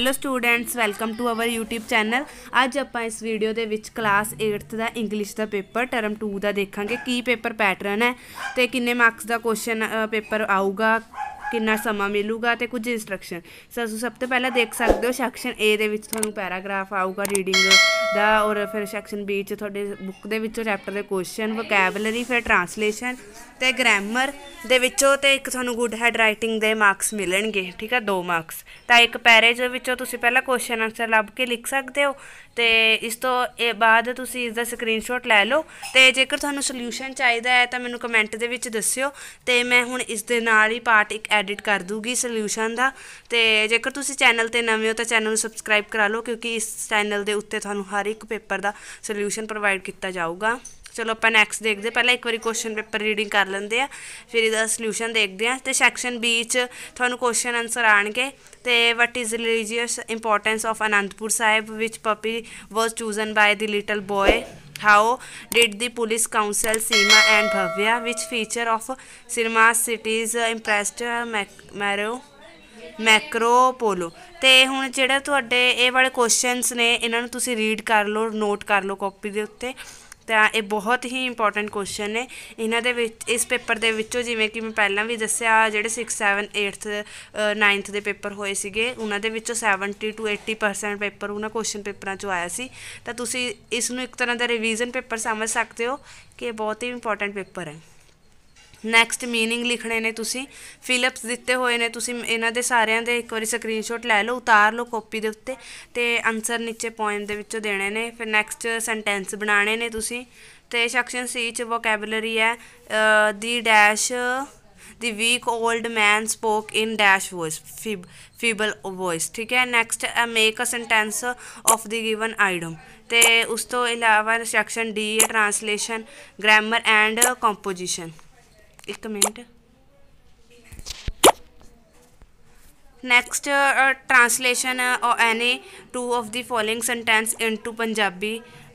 hello students welcome to our YouTube channel ਅੱਜ ਆਪਾਂ ਇਸ ਵੀਡੀਓ ਦੇ ਵਿੱਚ ਕਲਾਸ 8th ਦਾ ਇੰਗਲਿਸ਼ ਦਾ ਪੇਪਰ ਟਰਮ 2 ਦਾ ਦੇਖਾਂਗੇ ਕੀ ਪੇਪਰ ਪੈਟਰਨ ਹੈ ਤੇ ਕਿੰਨੇ ਮਾਰਕਸ ਦਾ ਕੁਐਸਚਨ ਪੇਪਰ ਆਊਗਾ ਕਿੰਨਾ ਸਮਾਂ ਮਿਲੂਗਾ ਤੇ ਕੁਝ ਇਨਸਟਰਕਸ਼ਨ ਸਭ ਤੋਂ ਪਹਿਲਾਂ ਦੇਖ ਸਕਦੇ ਹੋ ਸੈਕਸ਼ਨ A ਦੇ ਵਿੱਚ ਤੁਹਾਨੂੰ ਪੈਰਾਗ੍ਰਾਫ ਆਊਗਾ ਰੀਡਿੰਗ ਦਾ ਔਰ ਫਿਰ ਸੈਕਸ਼ਨ ਬੀ ਚ ਤੁਹਾਡੇ ਬੁੱਕ ਦੇ ਵਿੱਚੋਂ ਚੈਪਟਰ ਦੇ ਕੁਐਸਚਨ ਵੋਕੈਬਲਰੀ ਫਿਰ ਟ੍ਰਾਂਸਲੇਸ਼ਨ ਤੇ ਗ੍ਰਾਮਰ ਦੇ ਵਿੱਚੋਂ ਤੇ ਇੱਕ ਤੁਹਾਨੂੰ ਗੁੱਡ ਹੈਡ ਰਾਈਟਿੰਗ ਦੇ ਮਾਰਕਸ ਮਿਲਣਗੇ ਠੀਕ ਆ 2 ਮਾਰਕਸ ਤਾਂ ਇੱਕ ਪੈਰੇਜ ਵਿੱਚੋਂ ਤੁਸੀਂ ਪਹਿਲਾਂ ਕੁਐਸਚਨ ਆਨਸਰ ਲੱਭ ਕੇ ਲਿਖ ਸਕਦੇ ਹੋ ਤੇ ਇਸ ਤੋਂ ਇਹ ਬਾਅਦ ਤੁਸੀਂ ਇਸ ਦਾ ਸਕਰੀਨਸ਼ਾਟ ਲੈ ਲਓ ਤੇ ਜੇਕਰ ਤੁਹਾਨੂੰ ਸੋਲੂਸ਼ਨ ਚਾਹੀਦਾ ਹੈ ਤਾਂ ਮੈਨੂੰ ਕਮੈਂਟ ਦੇ ਵਿੱਚ ਦੱਸਿਓ ਤੇ ਮੈਂ ਹੁਣ ਇਸ ਦੇ ਨਾਲ ਹੀ ਪਾਰਟ ਇੱਕ ਐਡਿਟ ਕਰ ਦੂਗੀ ਸੋਲੂਸ਼ਨ ਦਾ ਤੇ ਜੇਕਰ ਤੁਸੀਂ ਚੈਨਲ ਤੇ ਨਵੇਂ ਹੋ ਤਾਂ ਚੈਨਲ ਨੂੰ ਸਬਸਕ੍ਰਾਈਬ ਕਰਾ ਲਓ ਕਿਉਂਕਿ ਇਸ ਚੈਨਲ ਦੇ ਉੱਤੇ ਤੁਹਾਨੂੰ ਹਰ ਇੱਕ ਪੇਪਰ ਦਾ ਸੋਲੂਸ਼ਨ ਪ੍ਰੋਵਾਈਡ ਕੀਤਾ ਜਾਊਗਾ ਚਲੋ ਆਪਾਂ ਨੈਕਸਟ ਦੇਖਦੇ ਪਹਿਲਾਂ ਇੱਕ ਵਾਰੀ ਕੁਐਸਚਨ ਪੇਪਰ ਰੀਡਿੰਗ ਕਰ ਲੈਂਦੇ ਆ ਫਿਰ ਇਹਦਾ ਸੋਲੂਸ਼ਨ ਦੇਖਦੇ ਆ ਤੇ ਸੈਕਸ਼ਨ ਬੀ ਚ ਤੁਹਾਨੂੰ ਕੁਐਸਚਨ ਆਨਸਰ ਆਣਗੇ ਤੇ what is religious importance of Anandpur Sahib which puppy was chosen by the little boy how did the police console Seema and Bhavya which feature of cinema cities impressed Marco Marco Polo ਤੇ ਹੁਣ ਜਿਹੜਾ ਤੁਹਾਡੇ ਇਹ ਵਾਲੇ ਕੁਐਸਚਨਸ ਨੇ ਇਹਨਾਂ ਨੂੰ ਤੁਸੀਂ ਰੀਡ ਕਰ ਲਓ ਨੋਟ ਕਰ ਲਓ ਕਾਪੀ ਦੇ ਉੱਤੇ ਤਾਂ ਇਹ ਬਹੁਤ ਹੀ ਇੰਪੋਰਟੈਂਟ ਕੁਐਸਚਨ ਨੇ ਇਹਨਾਂ ਦੇ ਵਿੱਚ ਇਸ ਪੇਪਰ ਦੇ ਵਿੱਚੋਂ ਜਿਵੇਂ ਕਿ ਮੈਂ ਪਹਿਲਾਂ ਵੀ ਦੱਸਿਆ ਜਿਹੜੇ 6 7 8th 9th ਦੇ ਪੇਪਰ ਹੋਏ ਸੀਗੇ ਉਹਨਾਂ ਦੇ ਵਿੱਚੋਂ 70 ਟੂ 80% ਪੇਪਰ ਉਹਨਾਂ ਕੁਐਸਚਨ ਪੇਪਰਾਂ ਚੋਂ ਆਇਆ ਸੀ ਤਾਂ ਤੁਸੀਂ ਇਸ ਨੂੰ ਇੱਕ ਤਰ੍ਹਾਂ ਦਾ ਰਿਵੀਜ਼ਨ ਪੇਪਰ ਸਮਝ ਸਕਦੇ ਹੋ ਕਿ ਇਹ ਬਹੁਤ ਹੀ ਇੰਪੋਰਟੈਂਟ ਪੇਪਰ ਹੈ ਨੈਕਸਟ मीनिंग ਲਿਖਣੇ ਨੇ ਤੁਸੀਂ ਫਿਲਪਸ ਦਿੱਤੇ ਹੋਏ ਨੇ ਤੁਸੀਂ ਇਹਨਾਂ ਦੇ ਸਾਰਿਆਂ ਦੇ ਇੱਕ ਵਾਰੀ ਸਕਰੀਨਸ਼ਾਟ ਲੈ ਲਓ ਉਤਾਰ ਲਓ ਕਾਪੀ ਦੇ ਉੱਤੇ ਤੇ ਆਨਸਰ ਨੀਚੇ ਪੋਇਮ ਦੇ ਵਿੱਚੋਂ ਦੇਣੇ ਨੇ ਫਿਰ ਨੈਕਸਟ ਸੈਂਟੈਂਸ ਬਣਾਣੇ ਨੇ ਤੁਸੀਂ ਤੇ ਸੈਕਸ਼ਨ ਸੀ ਚ ਵੋਕੈਬਲਰੀ ਹੈ the dash the weak old man spoke in dash voice fib feeble voice ਠੀਕ ਹੈ ਨੈਕਸਟ ਆ make a sentence of the given item ਤੇ ਉਸ ਤੋਂ ਇਲਾਵਾ section D translation grammar and composition ਇੱਕ minute next translation any two of the following sentence into Punjabi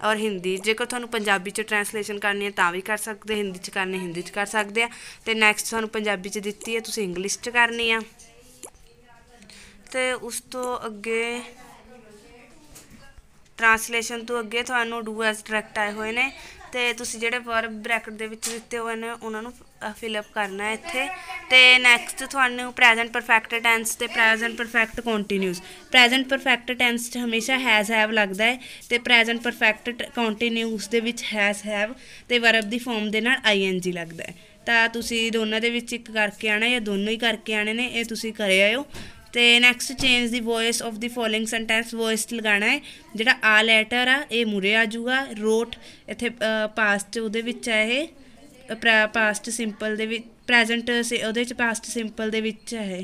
ਔਰ ਹਿੰਦੀ ਜੇਕਰ ਤੁਹਾਨੂੰ ਪੰਜਾਬੀ ਚ ਟ੍ਰਾਂਸਲੇਸ਼ਨ ਕਰਨੀ ਹੈ ਤਾਂ ਵੀ ਕਰ ਸਕਦੇ ਹਿੰਦੀ ਚ ਕਰਨੀ ਹਿੰਦੀ ਚ ਕਰ ਸਕਦੇ ਆ ਤੇ ਨੈਕਸਟ ਤੁਹਾਨੂੰ ਪੰਜਾਬੀ ਚ ਦਿੱਤੀ ਹੈ ਤੁਸੀਂ ਇੰਗਲਿਸ਼ ਚ ਕਰਨੀ ਆ ਤੇ ਉਸ ਤੋਂ ਅੱਗੇ ਟ੍ਰਾਂਸਲੇਸ਼ਨ ਤੋਂ ਅੱਗੇ ਤੁਹਾਨੂੰ ਡੂ ਐਸ ਡਾਇਰੈਕਟ ਆਏ ਹੋਏ ਨੇ ਤੇ ਤੁਸੀਂ ਜਿਹੜੇ ਵਰਬ ਬ੍ਰੈਕਟ ਦੇ ਵਿੱਚ ਦਿੱਤੇ ਹੋਏ ਨੇ ਉਹਨਾਂ ਨੂੰ ਫਿਲ ਅਪ ਕਰਨਾ ਇੱਥੇ ਤੇ ਨੈਕਸਟ ਤੁਹਾਨੂੰ ਪ੍ਰੈਜ਼ੈਂਟ ਪਰਫੈਕਟ ਟੈਂਸ ਤੇ present perfect continuous present perfect tense 'ਚ ਹਮੇਸ਼ਾ ਹੈਜ਼ ਹੈਵ ਲੱਗਦਾ ਹੈ ਤੇ ਪ੍ਰੈਜ਼ੈਂਟ ਪਰਫੈਕਟ ਕੰਟੀਨਿਊਸ ਦੇ ਵਿੱਚ ਹੈਜ਼ ਹੈਵ ਤੇ ਵਰਬ ਦੀ ਫਾਰਮ ਦੇ ਨਾਲ ਆਈਐਨਜੀ ਲੱਗਦਾ ਹੈ ਤਾਂ ਤੁਸੀਂ ਦੋਨਾਂ ਦੇ ਵਿੱਚ ਇੱਕ ਕਰਕੇ ਆਣਾ ਜਾਂ ਦੋਨੋਂ ਹੀ ਕਰਕੇ ਆਣੇ ਨੇ ਇਹ ਤੁਸੀਂ ਕਰੇ ਆਇਓ ਤੇ next change the voice of the following sentence voice ਲਗਾਣਾ ਹੈ ਜਿਹੜਾ ਆ ਲੈਟਰ ਆ ਇਹ ਮੁਰੇ ਆ ਜੂਗਾ ਰੋਟ ਇੱਥੇ ਪਾਸਟ ਉਹਦੇ ਵਿੱਚ ਆ ਇਹ ਪਾਸਟ ਸਿੰਪਲ ਦੇ ਵਿੱਚ ਪ੍ਰੈਜ਼ੈਂਟ ਉਹਦੇ ਚ ਪਾਸਟ ਸਿੰਪਲ ਦੇ ਵਿੱਚ ਹੈ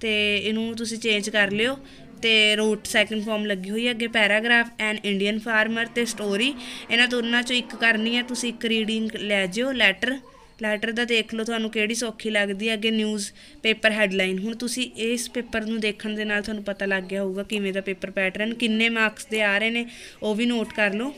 ਤੇ ਇਹਨੂੰ ਤੁਸੀਂ ਚੇਂਜ ਕਰ ਲਿਓ ਤੇ ਰੂਟ ਸੈਕੰਡ ਫਾਰਮ ਲੱਗੀ ਹੋਈ ਹੈ ਅੱਗੇ ਪੈਰਾਗ੍ਰਾਫ ਐਨ ਇੰਡੀਅਨ ਫਾਰਮਰ ਤੇ ਸਟੋਰੀ ਇਹਨਾਂ ਦੋਨਾਂ ਚੋਂ ਇੱਕ ਕਰਨੀ ਹੈ ਤੁਸੀਂ ਇੱਕ ਰੀਡਿੰਗ ਲੈ ਜਿਓ ਲੈਟਰ ਲੈਟਰ ਦਾ ਦੇਖ ਲਓ ਤੁਹਾਨੂੰ ਕਿਹੜੀ ਸੌਖੀ ਲੱਗਦੀ ਹੈ ਅੱਗੇ ਨਿਊਜ਼ ਪੇਪਰ ਹੈਡਲਾਈਨ ਹੁਣ ਤੁਸੀਂ ਇਸ ਪੇਪਰ ਨੂੰ ਦੇਖਣ ਦੇ ਨਾਲ ਤੁਹਾਨੂੰ ਪਤਾ ਲੱਗ ਗਿਆ ਹੋਊਗਾ ਕਿਵੇਂ ਦਾ ਪੇਪਰ ਪੈਟਰਨ ਕਿੰਨੇ ਮਾਰਕਸ ਦੇ ਆ ਰਹੇ ਨੇ ਉਹ ਵੀ ਨੋਟ ਕਰ ਲਓ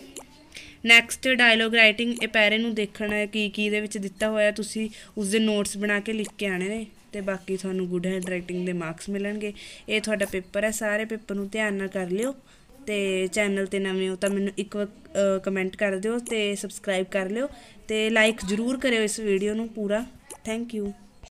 ਨੈਕਸਟ ਡਾਇਲੋਗ ਰਾਈਟਿੰਗ ਇਹ ਪੈਰੇ ਨੂੰ ਦੇਖਣਾ ਹੈ ਕੀ ਕੀ ਦੇ ਵਿੱਚ ਦਿੱਤਾ ਹੋਇਆ ਤੁਸੀਂ ਉਸ ਦੇ ਨੋਟਸ ਬਣਾ ਕੇ ਲਿਖ ਕੇ ਆਣੇ ਨੇ ਤੇ ਬਾਕੀ ਤੁਹਾਨੂੰ ਗੁੱਡ ਹੈਂਡ ਰਾਈਟਿੰਗ ਦੇ ਮਾਰਕਸ ਮਿਲਣਗੇ ਇਹ ਤੁਹਾਡਾ ਪੇਪਰ ਹੈ ਸਾਰੇ ਪੇਪਰ ਨੂੰ ਧਿਆਨ ਨਾਲ ਕਰ ਲਿਓ ਤੇ ਚੈਨਲ ਤੇ ਨਵੇਂ ਹੋ ਤਾਂ ਮੈਨੂੰ ਇੱਕ ਵਾਰ ਕਮੈਂਟ ਕਰ ਦਿਓ ਤੇ ਸਬਸਕ੍ਰਾਈਬ ਕਰ ਲਿਓ ਤੇ ਲਾਈਕ ਜ਼ਰੂਰ ਕਰਿਓ ਇਸ ਵੀਡੀਓ ਨੂੰ ਪੂਰਾ ਥੈਂਕ ਯੂ